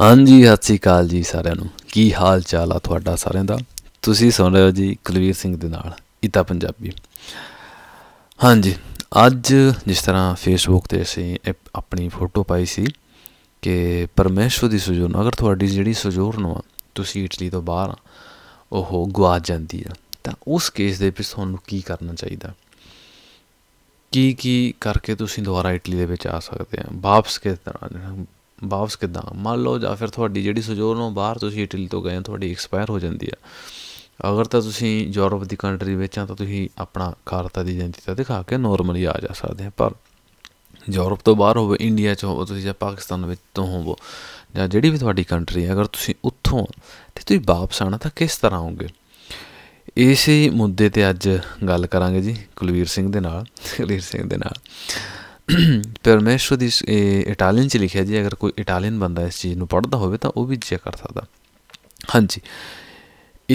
ਹਾਂਜੀ ਸਤਿ ਸ੍ਰੀ ਅਕਾਲ ਜੀ ਸਾਰਿਆਂ ਨੂੰ ਕੀ ਹਾਲ ਚਾਲ ਆ ਤੁਹਾਡਾ ਸਾਰਿਆਂ ਦਾ ਤੁਸੀਂ ਸੁਣ ਰਹੇ ਹੋ ਜੀ ਕੁਲਵੀਰ ਸਿੰਘ ਦੇ ਨਾਲ ਇਤਾ ਪੰਜਾਬੀ ਹਾਂਜੀ ਅੱਜ ਜਿਸ ਤਰ੍ਹਾਂ ਫੇਸਬੁੱਕ ਤੇ ਅਸੀਂ ਆਪਣੀ ਫੋਟੋ ਪਾਈ ਸੀ ਕਿ ਪਰਮੇਸ਼ਵਰ ਦੀ ਸੁਜੋਰ ਅਗਰ ਤੁਹਾਡੀ ਜਿਹੜੀ ਸੁਜੋਰ ਨੂੰ ਤੁਸੀਂ ਇਟਲੀ ਤੋਂ ਬਾਹਰ ਉਹ ਗਵਾ ਜਾਂਦੀ ਆ ਤਾਂ ਉਸ ਕੇਸ ਦੇ ਵਿੱਚ ਤੁਹਾਨੂੰ ਕੀ ਕਰਨਾ ਚਾਹੀਦਾ ਕੀ ਕੀ ਕਰਕੇ ਤੁਸੀਂ ਦੁਬਾਰਾ ਇਟਲੀ ਦੇ ਵਿੱਚ ਆ ਸਕਦੇ ਆ ਵਾਪਸ ਕਿਸ ਤਰ੍ਹਾਂ ਵਾਪਸ ਕਿਦਾਂ ਮੰਨ ਲਓ ਜਾਂ ਫਿਰ ਤੁਹਾਡੀ ਜਿਹੜੀ ਨੂੰ ਬਾਹਰ ਤੁਸੀਂ ਇਟਲੀ ਤੋਂ ਗਏ ਤੁਹਾਡੀ ਐਕਸਪਾਇਰ ਹੋ ਜਾਂਦੀ ਆ ਅਗਰ ਤਾਂ ਤੁਸੀਂ ਯੂਰਪ ਦੀ ਕੰਟਰੀ ਵਿੱਚ ਆ ਤਾਂ ਤੁਸੀਂ ਆਪਣਾ ਕਾਰਤਾ ਦੀ ਤਾਂ ਦਿਖਾ ਕੇ ਨਾਰਮਲੀ ਆ ਜਾ ਸਕਦੇ ਆ ਪਰ ਯੂਰਪ ਤੋਂ ਬਾਹਰ ਹੋਵੇ ਇੰਡੀਆ 'ਚ ਹੋਵੇ ਤੁਸੀਂ ਜਾਂ ਪਾਕਿਸਤਾਨ ਵਿੱਚ ਤੋਂ ਹੋਵੋ ਜਾਂ ਜਿਹੜੀ ਵੀ ਤੁਹਾਡੀ ਕੰਟਰੀ ਹੈ ਅਗਰ ਤੁਸੀਂ ਉੱਥੋਂ ਤੇ ਤੁਸੀਂ ਵਾਪਸ ਆਣਾ ਤਾਂ ਕਿਸ ਤਰ੍ਹਾਂ ਆਉਂਗੇ ਇਸੇ ਮੁੱਦੇ ਤੇ ਅੱਜ ਗੱਲ ਕਰਾਂਗੇ ਜੀ ਕੁਲਵੀਰ ਸਿੰਘ ਦੇ ਨਾਲ ਕੁਲਵੀਰ ਸਿੰਘ ਦੇ ਨਾਲ ਪਰਮੇਸ਼ਵਰ ਦੀ ਇਟਾਲੀਅਨ ਚ ਲਿਖਿਆ ਜੀ ਅਗਰ ਕੋਈ ਇਟਾਲੀਅਨ ਬੰਦਾ ਇਸ ਚੀਜ਼ ਨੂੰ ਪੜ੍ਹਦਾ ਹੋਵੇ ਤਾਂ ਉਹ ਵੀ ਚੈੱਕ ਕਰ ਸਕਦਾ ਹਾਂਜੀ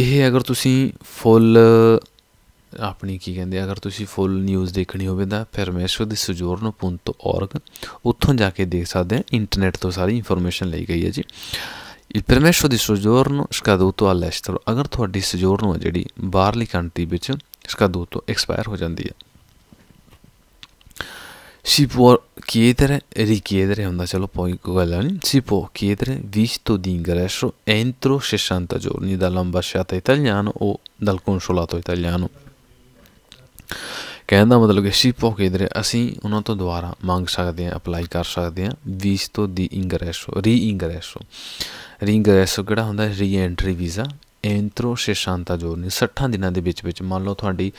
ਇਹ ਅਗਰ ਤੁਸੀਂ ਫੁੱਲ ਆਪਣੀ ਕੀ ਕਹਿੰਦੇ ਅਗਰ ਤੁਸੀਂ ਫੁੱਲ ਨਿਊਜ਼ ਦੇਖਣੀ ਹੋਵੇ ਤਾਂ ਪਰਮੇਸ਼ਵਰ ਦੀ ਔਰਗ ਉੱਥੋਂ ਜਾ ਕੇ ਦੇਖ ਸਕਦੇ ਆ ਇੰਟਰਨੈਟ ਤੋਂ ਸਾਰੀ ਇਨਫੋਰਮੇਸ਼ਨ ਲਈ ਗਈ ਹੈ ਜੀ ਇਹ Il permesso di soggiorno ਤੋਂ ਅਲੈਸਟਰ ਅਗਰ ਤੁਹਾਡੀ ਸਜੋਰਨੋ ਜਿਹੜੀ ਬਾਹਰਲੀ ਕੰਟਰੀ ਵਿੱਚ ਤੋਂ ਐਕਸਪਾਇਰ ਹੋ ਜਾਂਦੀ ਹੈ Si può chiedere e richiedere, andacelo poi con si può chiedere visto di ingresso entro 60 giorni dall'ambasciata italiana o dal consolato italiano. Che andiamo ਮਤਲਬ che si può chiedere a sì un altro duara, ਸਕਦੇ ਹਾਂ apply ਕਰ ਸਕਦੇ ਹਾਂ ਵੀਸਟੋ ingresso ਇੰਗਰੈਸੋ ਰੀ grande, ਰੀ ਇੰਗਰੈਸੋ ਕਿਹੜਾ ਹੁੰਦਾ 60 giorni. 60 di nadi bici bici, ma lo ਤੁਹਾਡੀ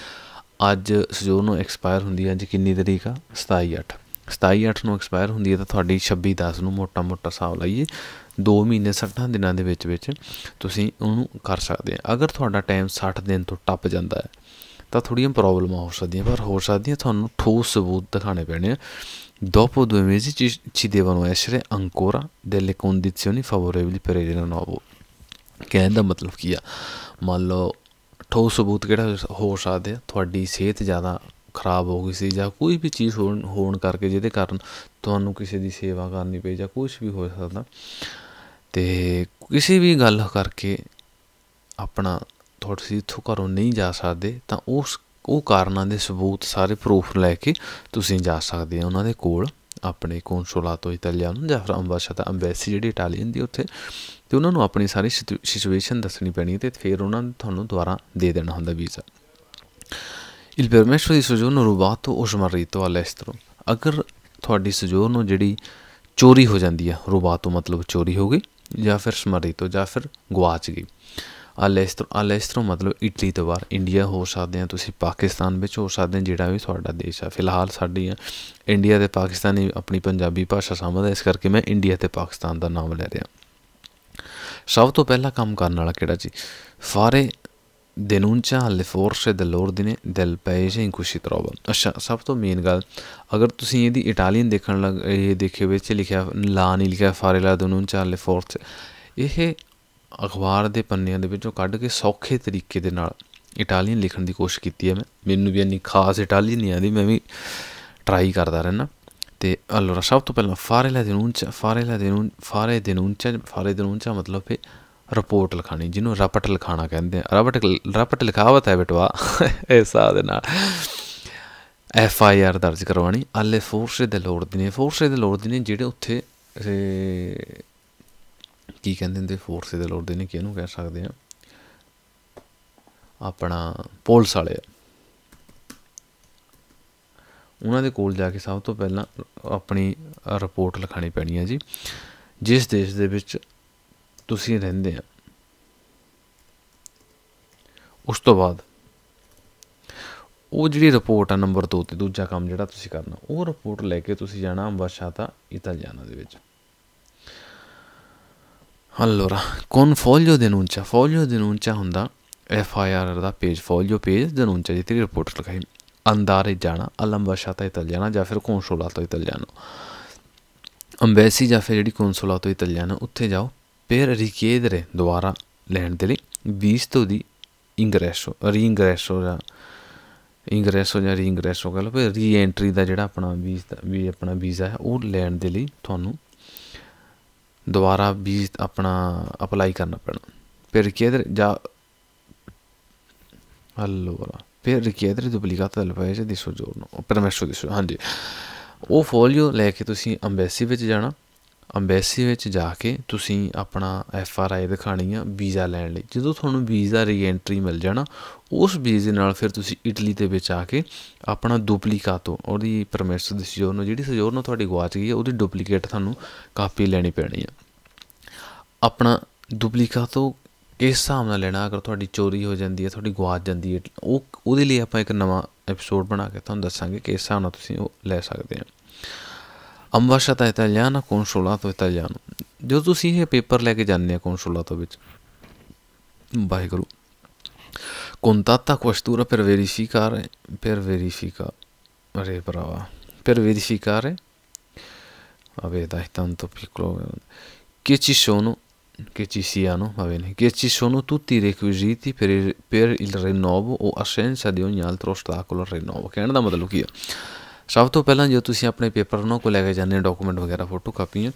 ਅੱਜ ਸਜੋਰ ਨੂੰ ਐਕਸਪਾਇਰ ਹੁੰਦੀ ਹੈ ਅੱਜ ਕਿੰਨੀ ਤਰੀਕ ਆ 27 8 27 8 ਨੂੰ ਐਕਸਪਾਇਰ ਹੁੰਦੀ ਹੈ ਤਾਂ ਤੁਹਾਡੀ 26 10 ਨੂੰ ਮੋਟਾ ਮੋਟਾ ਹਿਸਾਬ ਲਈਏ 2 ਮਹੀਨੇ 60 ਦਿਨਾਂ ਦੇ ਵਿੱਚ ਵਿੱਚ ਤੁਸੀਂ ਉਹਨੂੰ ਕਰ ਸਕਦੇ ਆ ਅਗਰ ਤੁਹਾਡਾ ਟਾਈਮ 60 ਦਿਨ ਤੋਂ ਟੱਪ ਜਾਂਦਾ ਹੈ ਤਾਂ ਥੋੜੀਆਂ ਪ੍ਰੋਬਲਮਾਂ ਹੋ ਸਕਦੀਆਂ ਪਰ ਹੋ ਸਕਦੀਆਂ ਤੁਹਾਨੂੰ ਠੋਸ ਸਬੂਤ ਦਿਖਾਣੇ ਪੈਣੇ ਆ Dopo due mesi ci, ci devono essere ancora delle condizioni favorevoli per il rinnovo. ਕਹਿਣ ਦਾ ਮਤਲਬ ਕੀ ਆ ਮੰਨ ਲਓ ਠੋਸ ਸਬੂਤ ਕਿਹੜਾ ਹੋ ਸਕਦੇ ਆ ਤੁਹਾਡੀ ਸਿਹਤ ਜ਼ਿਆਦਾ ਖਰਾਬ ਹੋ ਗਈ ਸੀ ਜਾਂ ਕੋਈ ਵੀ ਚੀਜ਼ ਹੋਣ ਹੋਣ ਕਰਕੇ ਜਿਹਦੇ ਕਾਰਨ ਤੁਹਾਨੂੰ ਕਿਸੇ ਦੀ ਸੇਵਾ ਕਰਨੀ ਪਈ ਜਾਂ ਕੁਝ ਵੀ ਹੋ ਸਕਦਾ ਤੇ ਕਿਸੇ ਵੀ ਗੱਲ ਕਰਕੇ ਆਪਣਾ ਤੁਹਾਡੇ ਇੱਥੋਂ ਘਰੋਂ ਨਹੀਂ ਜਾ ਸਕਦੇ ਤਾਂ ਉਸ ਉਹ ਕਾਰਨਾਂ ਦੇ ਸਬੂਤ ਸਾਰੇ ਪ੍ਰੂਫ ਲੈ ਕੇ ਤੁਸੀਂ ਜਾ ਸਕਦੇ ਹੋ ਉਹਨਾਂ ਦੇ ਕੋਲ ਆਪਣੇ ਕੌਂਸੂਲਾ ਤੋਂ ਨੂੰ ਜਾਂ ਫਿਰ ਅੰਬਾਸ਼ਾ ਦਾ ਅੰਬੈਸੀ ਜਿਹੜੀ ਇਟਾਲੀਅਨ ਦੀ ਉੱਥੇ ਤੇ ਉਹਨਾਂ ਨੂੰ ਆਪਣੀ ਸਾਰੀ ਸਿਚੁਏਸ਼ਨ ਦੱਸਣੀ ਪੈਣੀ ਤੇ ਫਿਰ ਉਹਨਾਂ ਨੇ ਤੁਹਾਨੂੰ ਦੁਬਾਰਾ ਦੇ ਦੇਣਾ ਹੁੰਦਾ visa Il permesso di soggiorno rubato o smarrito ਅਲੇਸਟਰੋ ਅਗਰ ਤੁਹਾਡੀ ਨੂੰ ਜਿਹੜੀ ਚੋਰੀ ਹੋ ਜਾਂਦੀ ਹੈ ਰੁਬਾਤੋ ਮਤਲਬ ਚੋਰੀ ਹੋ ਗਈ ਜਾਂ ਫਿਰ ਸਮਾਰੀ ਤੋਂ ਜਾਂ ਫਿਰ ਗਵਾਚ ਗਈ ਅਲੈਸਟਰੋ ਅਲੈਸਟਰੋ ਮਤਲਬ ਇਟਲੀ ਤੋਂ ਬਾਹਰ ਇੰਡੀਆ ਹੋ ਸਕਦੇ ਆ ਤੁਸੀਂ ਪਾਕਿਸਤਾਨ ਵਿੱਚ ਹੋ ਸਕਦੇ ਆ ਜਿਹੜਾ ਵੀ ਤੁਹਾਡਾ ਦੇਸ਼ ਆ ਫਿਲਹਾਲ ਸਾਡੀ ਇੰਡੀਆ ਤੇ ਪਾਕਿਸਤਾਨੀ ਆਪਣੀ ਪੰਜਾਬੀ ਭਾਸ਼ਾ ਸਮਝਦਾ ਇਸ ਕਰਕੇ ਮੈਂ ਇੰਡੀਆ ਤੇ ਪਾਕਿਸਤਾਨ ਦਾ ਨਾਮ ਲੈ ਰਿਹਾ ਸਭ ਤੋਂ ਪਹਿਲਾ ਕੰਮ ਕਰਨ ਵਾਲਾ ਕਿਹੜਾ ਜੀ ਫਾਰੇ ਲੈ ਫੋਰਸੇ ਦੇ ਲੋਰ ਦਿਨੇ ਦਲ in ਇਨ ਕੁਸ਼ੀ ਤਰੋਬ ਅੱਛਾ ਸਭ ਤੋਂ ਮੇਨ ਗੱਲ ਅਗਰ ਤੁਸੀਂ ਇਹਦੀ ਇਟਾਲੀਅਨ ਦੇਖਣ ਲੱਗ ਇਹ ਦੇਖੇ ਵਿੱਚ ਲਿਖਿਆ ਲਾ ਨਹੀਂ ਲਿਖਿਆ ਫਾਰੇ ਲਾ ਦੇਨੂੰਚਾ ਲੈ ਫੋਰਸੇ ਇਹ ਅਖਬਾਰ ਦੇ ਪੰਨਿਆਂ ਦੇ ਵਿੱਚੋਂ ਕੱਢ ਕੇ ਸੌਖੇ ਤਰੀਕੇ ਦੇ ਨਾਲ ਇਟਾਲੀਅਨ ਲਿਖਣ ਦੀ ਕੋਸ਼ਿਸ਼ ਕੀਤੀ ਹੈ ਮੈਂ ਮੈਨੂੰ ਵੀ ਇੰਨੀ ਖਾਸ ਇਟਾਲੀਅਨ ਨਹੀਂ ਆਉਂਦੀ ਮੈਂ ਵੀ ਟਰਾਈ ਕਰਦਾ ਰਹਿਣਾ ਤੇ ਅਲੋਰਾ ਸਭ ਤੋਂ ਪਹਿਲਾਂ fare la denuncia fare la denuncia fare denuncia fare denuncia ਮਤਲਬ ਹੈ ਰਿਪੋਰਟ ਲਿਖਾਣੀ ਜਿਹਨੂੰ ਰਪਟ ਲਿਖਾਣਾ ਕਹਿੰਦੇ ਆ ਰਪਟ ਰਪਟ ਲਿਖਾਵਤ ਹੈ ਬਟਵਾ ਐਸਾ ਦੇ ਨਾਲ ਐਫ ਆਈ ਆਰ ਦਰਜ ਕਰਵਾਣੀ ਅਲੇ ਫੋਰਸ ਦੇ ਲੋੜ ਦੀ ਨੇ ਦੇ ਲੋੜ ਦੀ ਨੇ ਜਿਹੜੇ ਉੱਥੇ ਕੀ ਕਹਿੰਦੇ ਹੁੰਦੇ ਫੋਰਸ ਦੇ ਲੋੜ ਦੇ ਨੇ ਇਹਨੂੰ ਕਹਿ ਸਕਦੇ ਆ ਆਪਣਾ ਪੁਲਿਸ ਵਾਲੇ ਉਹਨਾਂ ਦੇ ਕੋਲ ਜਾ ਕੇ ਸਭ ਤੋਂ ਪਹਿਲਾਂ ਆਪਣੀ ਰਿਪੋਰਟ ਲਿਖਾਣੀ ਪੈਣੀ ਹੈ ਜੀ ਜਿਸ ਦੇਸ਼ ਦੇ ਵਿੱਚ ਤੁਸੀਂ ਰਹਿੰਦੇ ਆ ਉਸ ਤੋਂ ਬਾਅਦ ਉਹ ਜਿਹੜੀ ਰਿਪੋਰਟ ਆ ਨੰਬਰ 2 ਤੇ ਦੂਜਾ ਕੰਮ ਜਿਹੜਾ ਤੁਸੀਂ ਕਰਨਾ ਉਹ ਰਿਪੋਰਟ ਲੈ ਕੇ ਤੁਸੀਂ ਜਾਣਾ ਅੰਬਰਸ਼ਾਤਾ ਇਤਾਲੀਆਨਾ ਦੇ ਵਿੱਚ Allora, con foglio denuncia, foglio denuncia ਹੁੰਦਾ FIR ਦਾ ਪੇਜ folio page denuncia ਦੀ ਤੇਰੀ ਰਿਪੋਰਟ ਲਗਾਈ ਅੰਦਾਰੇ ਜਾਣਾ ਅਲਮ ਬਸ਼ਾ ਤੇ ਇਤਲ ਜਾਣਾ ਜਾਂ ਫਿਰ ਕੌਂਸੂਲਾ ਤੋਂ ਇਤਲ ਜਾਣਾ ਅੰਬੈਸੀ ਜਾਂ ਫਿਰ ਜਿਹੜੀ ਕੌਂਸੂਲਾ ਤੋਂ ਇਤਲ ਜਾਣਾ ਉੱਥੇ ਜਾਓ ਫਿਰ ਰਿਕੇਦਰੇ ਦੁਬਾਰਾ ਲੈਣ ਦੇ ਲਈ 20 ਤੋਂ ਦੀ ਇੰਗਰੈਸੋ ਰੀਇੰਗਰੈਸੋ ਜਾਂ ਇੰਗਰੈਸੋ ਜਾਂ ਰੀਇੰਗਰੈਸੋ ਕਹ ਲਓ ਫਿਰ ਰੀਐਂਟਰੀ ਦਾ ਜਿਹੜਾ ਆਪਣਾ ਵੀਜ਼ਾ ਵੀ ਆਪਣਾ ਵੀਜ਼ਾ ਹੈ ਉਹ ਲੈਣ ਦੇ ਲਈ ਤੁਹਾਨੂੰ ਦੁਬਾਰਾ ਵੀ ਆਪਣਾ ਅਪਲਾਈ ਕਰਨਾ ਪੈਣਾ ਫਿਰ ਕਿਧਰ ਜਾ allora per richiedere il duplicato del paese di soggiorno o permesso di soggiorno ਹਾਂਜੀ ਉਹ ਫੋਲੀਓ ਲੈ ਕੇ ਤੁਸੀਂ ਐਮਬੈਸੀ ਵਿੱਚ ਜਾਣਾ ਅੰਬੈਸੀ ਵਿੱਚ ਜਾ ਕੇ ਤੁਸੀਂ ਆਪਣਾ ਐਫ ਆਰ ਆਈ ਦਿਖਾਣੀ ਆ ਵੀਜ਼ਾ ਲੈਣ ਲਈ ਜਦੋਂ ਤੁਹਾਨੂੰ ਵੀਜ਼ਾ ਰੀਐਂਟਰੀ ਮਿਲ ਜਾਣਾ ਉਸ ਵੀਜ਼ੇ ਨਾਲ ਫਿਰ ਤੁਸੀਂ ਇਟਲੀ ਦੇ ਵਿੱਚ ਆ ਕੇ ਆਪਣਾ ਡੁਪਲੀਕਾਟੋ ਉਹਦੀ ਪਰਮਿਟ ਦੀ ਨੂੰ ਜਿਹੜੀ ਨੂੰ ਤੁਹਾਡੀ ਗਵਾਚ ਗਈ ਹੈ ਉਹਦੀ ਡੁਪਲੀਕੇਟ ਤੁਹਾਨੂੰ ਕਾਪੀ ਲੈਣੀ ਪੈਣੀ ਆ ਆਪਣਾ ਡੁਪਲੀਕਾਟੋ ਕਿਸ ਹਿਸਾਬ ਨਾਲ ਲੈਣਾ ਅਗਰ ਤੁਹਾਡੀ ਚੋਰੀ ਹੋ ਜਾਂਦੀ ਹੈ ਤੁਹਾਡੀ ਗਵਾਚ ਜਾਂਦੀ ਹੈ ਉਹ ਉਹਦੇ ਲਈ ਆਪਾਂ ਇੱਕ ਨਵਾਂ ਐਪੀਸੋਡ ਬਣਾ ਕੇ ਤੁਹਾਨੂੰ ਦੱਸਾਂਗੇ ਕਿਸ ਹਿਸਾਬ ਨਾਲ ਤੁਸੀਂ ਉਹ ਲੈ ਸਕਦੇ ਆ ਅੰਬasciata italiana consolato italiano ਜੋ ਤੁਸੀਂ ਇਹ ਪੇਪਰ ਲੈ ਕੇ ਜਾਂਦੇ ਆ ਕੌਂਸੂਲਾਤ ਵਿੱਚ Waheguru contatta questura per verificare per verificare Re brava per verificare vabbè dai tanto piccolo che ci sono che ci siano va bene che ci sono tutti i requisiti per il, per il rinnovo o assenza di ogni altro ostacolo al rinnovo che è andiamo da Luchia ਸਭ ਤੋਂ ਪਹਿਲਾਂ ਜੇ ਤੁਸੀਂ ਆਪਣੇ paper ਨੂੰ ਕੋ ਲੈ ਕੇ ਜਾਂਦੇ ਹੋ ਡਾਕੂਮੈਂਟ ਵਗੈਰਾ ਫੋਟੋ ਕਾਪੀਆਂ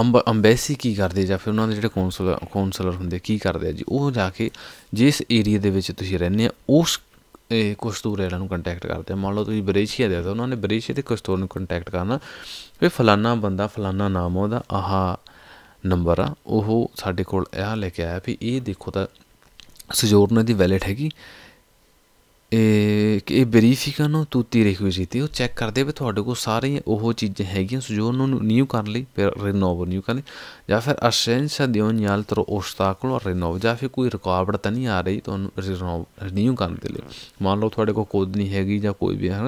ਅੰਬ ਅੰਬੈਸੀ ਕੀ ਕਰਦੇ ਜਾਂ ਫਿਰ ਉਹਨਾਂ ਦੇ ਜਿਹੜੇ ਕੌਂਸਲ ਕੌਂਸਲਰ ਹੁੰਦੇ ਕੀ ਕਰਦੇ ਆ ਜੀ ਉਹ ਜਾ ਕੇ ਜਿਸ ਏਰੀਆ ਦੇ ਵਿੱਚ ਤੁਸੀਂ ਰਹਿੰਦੇ ਆ ਉਸ ਇਹ ਕਸਤੂਰ ਇਹਨਾਂ ਨੂੰ ਕੰਟੈਕਟ ਕਰਦੇ ਮੰਨ ਲਓ ਤੁਸੀਂ ਬਰੇਸ਼ੀਆ ਦੇ ਤਾਂ ਉਹਨਾਂ ਨੇ ਬਰੇਸ਼ੀਆ ਦੇ ਕਸਤੂਰ ਨੂੰ ਕੰਟੈਕਟ ਕਰਨਾ ਵੀ ਫਲਾਨਾ ਬੰਦਾ ਫਲਾਨਾ ਨਾਮ ਉਹਦਾ ਆਹਾ ਨੰਬਰ ਆ ਉਹ ਸਾਡੇ ਕੋਲ ਇਹ ਲੈ ਕੇ ਆਇਆ ਵੀ ਇਹ ਦੇਖੋ ਤਾਂ ਸਜੋਰਨ ਦੀ ਵੈਲਿਡ ਹੈਗੀ ਇਹ ਵੈਰੀਫਿਕਾ ਨੂੰ ਤੂਤੀ ਰਿਕੁਇਜ਼ਿਟ ਉਹ ਚੈੱਕ ਕਰਦੇ ਵੀ ਤੁਹਾਡੇ ਕੋਲ ਸਾਰੇ ਉਹ ਚੀਜ਼ਾਂ ਹੈਗੀਆਂ ਸੋ ਜੋ ਉਹਨਾਂ ਨੂੰ ਨਿਊ ਕਰਨ ਲਈ ਫਿਰ ਰੀਨੋਵ ਨਿਊ ਕਰਨ ਜਾਂ ਫਿਰ ਅਸੈਂਸ਼ਾ ਦਿਓਨ ਯਾਲ ਤਰ ਉਸਤਾਕਲ ਨੂੰ ਰੀਨੋਵ ਜਾਂ ਫਿਰ ਕੋਈ ਰੁਕਾਵਟ ਤਾਂ ਨਹੀਂ ਆ ਰਹੀ ਤੁਹਾਨੂੰ ਰੀਨੋਵ ਨਿਊ ਕਰਨ ਦੇ ਲਈ ਮੰਨ ਲਓ ਤੁਹਾਡੇ ਕੋਲ ਕੋਈ ਨਹੀਂ ਹੈਗੀ ਜਾਂ ਕੋਈ ਵੀ ਹੈ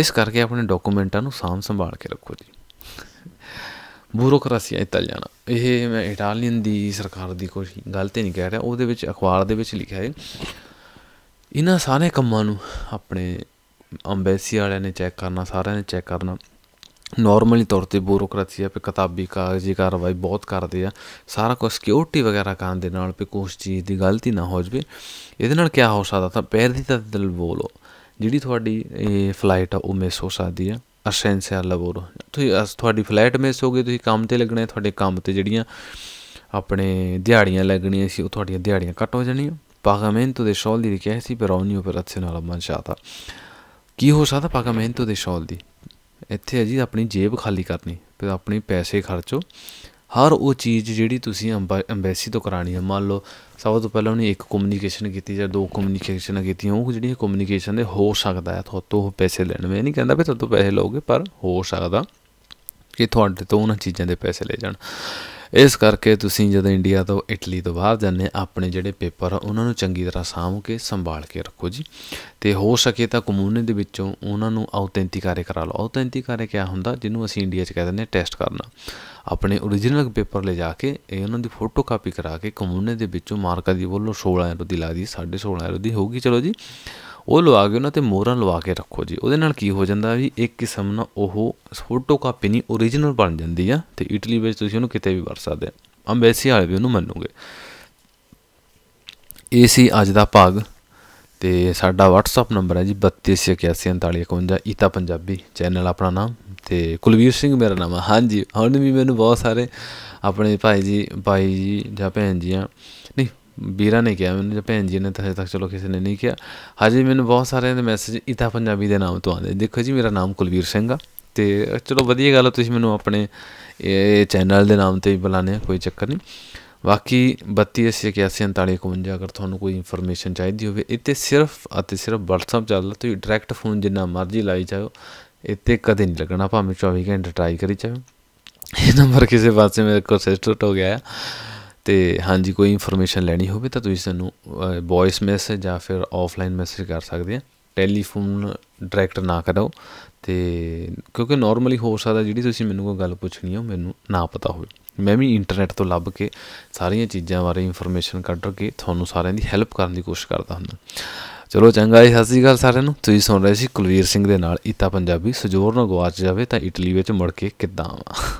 ਇਸ ਕਰਕੇ ਆਪਣੇ ਡਾਕੂਮੈਂਟਾਂ ਨੂੰ ਸਾਂਭ ਸੰਭਾਲ ਕੇ ਰੱਖੋ ਜੀ ਬਿਊਰੋਕਰੇਸੀਆ ਇਤਾਲੀਆਨਾ ਇਹ ਮੈਂ ਇਟਾਲੀਅਨ ਦੀ ਸਰਕਾਰ ਦੀ ਕੋਈ ਗੱਲ ਤੇ ਨਹੀਂ ਕਹਿ ਰਿਹਾ ਉਹਦੇ ਵਿੱਚ ਅਖਬਾਰ ਦੇ ਵਿੱਚ ਲਿਖਿਆ ਹੈ ਇਹਨਾਂ ਸਾਰੇ ਕੰਮਾਂ ਨੂੰ ਆਪਣੇ ਅੰਬੈਸੀ ਵਾਲਿਆਂ ਨੇ ਚੈੱਕ ਕਰਨਾ ਸਾਰਿਆਂ ਨੇ ਚੈੱਕ ਕਰਨਾ ਨਾਰਮਲੀ ਤੌਰ ਤੇ ਬਿਊਰੋਕ੍ਰੇਸੀ ਆ ਤੇ ਕਿਤਾਬੀ ਕਾਗਜ਼ੀ ਕਾਰਵਾਈ ਬਹੁਤ ਕਰਦੇ ਆ ਸਾਰਾ ਕੁਝ ਸਿਕਿਉਰਿਟੀ ਵਗੈਰਾ ਕਰਨ ਦੇ ਨਾਲ ਪੇ ਕੋਈ ਚੀਜ਼ ਦੀ ਗਲਤੀ ਨਾ ਹੋ ਜਵੇ ਇਹਦੇ ਨਾਲ ਕੀ ਹੋ ਸਕਦਾ ਤਾਂ ਪੈਰ ਦੀ ਤਾਂ ਦਿਲ ਬੋਲੋ ਜਿਹੜੀ ਤੁਹਾਡੀ ਇਹ ਫਲਾਈਟ ਆ ਉਹ ਮਿਸ ਹੋ ਸਕਦੀ ਆ ਅਸੈਂਸ਼ੀਅਲ ਲਵੋ ਤੁਸੀਂ ਤੁਹਾਡੀ ਫਲਾਈਟ ਮਿਸ ਹੋ ਗਈ ਤੁਸੀਂ ਕੰਮ ਤੇ ਲੱਗਣਾ ਤੁਹਾਡੇ ਕੰਮ ਤੇ ਜਿਹੜੀਆਂ ਆਪਣੇ ਦਿਹਾੜੀਆਂ ਲੱਗਣੀਆਂ ਸੀ ਉਹ ਤੁਹਾਡੀਆਂ ਦਿਹਾੜੀਆਂ ਕੱਟ ਹੋ ਜਾਣੀਆਂ pagamento dei soldi richiesti per ogni operazione alla manciata ਕੀ ਹੋ ਸਕਦਾ pagamento dei soldi ਇੱਥੇ ਹੈ ਜੀ ਆਪਣੀ ਜੇਬ ਖਾਲੀ ਕਰਨੀ ਤੇ ਆਪਣੇ ਪੈਸੇ ਖਰਚੋ ਹਰ ਉਹ ਚੀਜ਼ ਜਿਹੜੀ ਤੁਸੀਂ ਐਮਬੈਸੀ ਤੋਂ ਕਰਾਣੀ ਹੈ ਮੰਨ ਲਓ ਸਭ ਤੋਂ ਪਹਿਲਾਂ ਉਹਨੇ ਇੱਕ ਕਮਿਊਨੀਕੇਸ਼ਨ ਕੀਤੀ ਜਾਂ ਦੋ ਕਮਿਊਨੀਕੇਸ਼ਨਾਂ ਕੀਤੀਆਂ ਉਹ ਜਿਹੜੀ ਕਮਿਊਨੀਕੇਸ਼ਨ ਦੇ ਹੋ ਸਕਦਾ ਹੈ ਤੁਹਾਤੋਂ ਉਹ ਪੈਸੇ ਲੈਣ ਮੈਂ ਨਹੀਂ ਕਹਿੰਦਾ ਵੀ ਤੋਂ ਪੈਸੇ ਲਓਗੇ ਪਰ ਹੋ ਸਕਦਾ ਕਿ ਤੁਹਾਡੇ ਤੋਂ ਉਹਨਾਂ ਚੀਜ਼ਾਂ ਦੇ ਪੈਸੇ ਲੈ ਜਾਣ ਇਸ ਕਰਕੇ ਤੁਸੀਂ ਜਦੋਂ ਇੰਡੀਆ ਤੋਂ ਇਟਲੀ ਤੋਂ ਬਾਹਰ ਜਾਂਦੇ ਆਪਣੇ ਜਿਹੜੇ ਪੇਪਰ ਉਹਨਾਂ ਨੂੰ ਚੰਗੀ ਤਰ੍ਹਾਂ ਸਾਂਭ ਕੇ ਸੰਭਾਲ ਕੇ ਰੱਖੋ ਜੀ ਤੇ ਹੋ ਸਕੇ ਤਾਂ ਕਮੂਨੇ ਦੇ ਵਿੱਚੋਂ ਉਹਨਾਂ ਨੂੰ ਆਉਥੈਂਟਿਕਾਰੇ ਕਰਾ ਲਓ ਕਰੇ ਕਿਆ ਹੁੰਦਾ ਜਿਹਨੂੰ ਅਸੀਂ ਇੰਡੀਆ 'ਚ ਕਹਿੰਦੇ ਨੇ ਟੈਸਟ ਕਰਨਾ ਆਪਣੇ origignal ਪੇਪਰ ਲੈ ਜਾ ਕੇ ਇਹ ਉਹਨਾਂ ਦੀ ਫੋਟੋ ਕਾਪੀ ਕਰਾ ਕੇ ਕਮੂਨੇ ਦੇ ਵਿੱਚੋਂ ਮਾਰਕਾ ਦੀ ਬੋਲੋ 16 ਐਰੋ ਦੀ ਲਾ ਦੀ 16.5 ਐਰੋ ਦੀ ਹੋਊਗੀ ਚਲੋ ਜੀ ਉਹ ਲਵਾ ਕੇ ਉਹਨਾਂ ਤੇ ਮੋਹਰਾਂ ਲਵਾ ਕੇ ਰੱਖੋ ਜੀ ਉਹਦੇ ਨਾਲ ਕੀ ਹੋ ਜਾਂਦਾ ਵੀ ਇੱਕ ਕਿਸਮ ਨਾਲ ਉਹ ਫੋਟੋ ਕਾਪੀ ਨਹੀਂ origignal ਬਣ ਜਾਂਦੀ ਆ ਤੇ ਇਟਲੀ ਵਿੱਚ ਤੁਸੀਂ ਉਹਨੂੰ ਕਿਤੇ ਵੀ ਵਰਤ ਸਕਦੇ ਆ ਅੰਬੈਸੀ ਵਾਲੇ ਵੀ ਉਹਨੂੰ ਮੰਨੂਗੇ ਇਹ ਸੀ ਅੱਜ ਦਾ ਭਾਗ ਤੇ ਸਾਡਾ WhatsApp ਨੰਬਰ ਹੈ ਜੀ 32818451 ਇਤਾ ਪੰਜਾਬੀ ਚੈਨਲ ਆਪਣਾ ਨਾਮ ਤੇ ਕੁਲਵੀਰ ਸਿੰਘ ਮੇਰਾ ਨਾਮ ਹੈ ਹਾਂਜੀ ਹੁਣ ਵੀ ਮੈਨੂੰ ਬਹੁਤ ਸਾਰੇ ਆਪਣੇ ਭਾਈ ਜੀ ਭਾਈ ਜੀ ਜਾਂ ਭੈਣ ਜੀ ਆ ਨਹੀਂ ਵੀਰਾ ਨੇ ਕਿਹਾ ਮੈਨੂੰ ਭੈਣ ਜੀ ਨੇ ਤਾਂ ਤੱਕ ਚਲੋ ਕਿਸੇ ਨੇ ਨਹੀਂ ਕਿਹਾ ਹਾਜੀ ਮੈਨੂੰ ਬਹੁਤ ਸਾਰਿਆਂ ਦੇ ਮੈਸੇਜ ਇਤਾ ਪੰਜਾਬੀ ਦੇ ਨਾਮ ਤੋਂ ਆਉਂਦੇ ਦੇਖੋ ਜੀ ਮੇਰਾ ਨਾਮ ਕੁਲਵੀਰ ਸਿੰਘ ਆ ਤੇ ਚਲੋ ਵਧੀਆ ਗੱਲ ਤੁਸੀਂ ਮੈਨੂੰ ਆਪਣੇ ਇਹ ਚੈਨਲ ਦੇ ਨਾਮ ਤੇ ਹੀ ਬੁਲਾਣੇ ਕੋਈ ਚੱਕਰ ਨਹੀਂ ਬਾਕੀ 328141 ਅਗਰ ਤੁਹਾਨੂੰ ਕੋਈ ਇਨਫੋਰਮੇਸ਼ਨ ਚਾਹੀਦੀ ਹੋਵੇ ਇੱਥੇ ਸਿਰਫ ਅਤੇ ਸਿਰਫ WhatsApp ਚੱਲਦਾ ਤੁਸੀਂ ਡਾਇਰੈਕਟ ਫੋਨ ਜਿੰਨਾ ਮਰਜ਼ੀ ਲਾਈ ਜਾਓ ਇੱਥੇ ਕਦੇ ਨਹੀਂ ਲੱਗਣਾ ਭਾਵੇਂ 24 ਘੰਟੇ ਟਰਾਈ ਕਰੀ ਜਾਓ ਇਹ ਨੰਬਰ ਕਿਸੇ ਪਾਸੇ ਮੇਰੇ ਕੋਲ ਸੈਟ ਹੋ ਗਿਆ ਹੈ ਤੇ ਹਾਂਜੀ ਕੋਈ ਇਨਫੋਰਮੇਸ਼ਨ ਲੈਣੀ ਹੋਵੇ ਤਾਂ ਤੁਸੀਂ ਸਾਨੂੰ ਵੌਇਸ ਮੈਸੇਜ ਜਾਂ ਫਿਰ ਆਫਲਾਈਨ ਮੈਸੇਜ ਕਰ ਸਕਦੇ ਆ ਟੈਲੀਫੋਨ ਡਾਇਰੈਕਟ ਨਾ ਕਰੋ ਤੇ ਕਿਉਂਕਿ ਨਾਰਮਲੀ ਹੋ ਸਕਦਾ ਜਿਹੜੀ ਤੁਸੀਂ ਮੈਨੂੰ ਕੋਈ ਗੱਲ ਪੁੱਛਣੀ ਹੋ ਮੈਨੂੰ ਨਾ ਪਤਾ ਹੋਵੇ ਮੈਂ ਵੀ ਇੰਟਰਨੈਟ ਤੋਂ ਲੱਭ ਕੇ ਸਾਰੀਆਂ ਚੀਜ਼ਾਂ ਬਾਰੇ ਇਨਫੋਰਮੇਸ਼ਨ ਕੱਢ ਕੇ ਤੁਹਾਨੂੰ ਸਾਰਿਆਂ ਦੀ ਹੈਲਪ ਕਰਨ ਦੀ ਕੋਸ਼ਿਸ਼ ਕਰਦਾ ਹੁੰਦਾ ਚਲੋ ਚੰਗਾ ਜੀ ਸਤਿ ਸ੍ਰੀ ਅਕਾਲ ਸਾਰਿਆਂ ਨੂੰ ਤੁਸੀਂ ਸੁਣ ਰਹੇ ਸੀ ਕੁਲਵੀਰ ਸਿੰਘ ਦੇ ਨਾਲ ਇਤਾ ਪੰਜਾਬੀ ਸਜੋਰ ਨੂੰ ਗਵਾਚ ਜਾਵੇ ਤਾਂ ਇਟਲੀ ਵਿੱਚ ਮੁੜ ਕੇ ਕਿੱਦਾਂ ਆਵਾਂ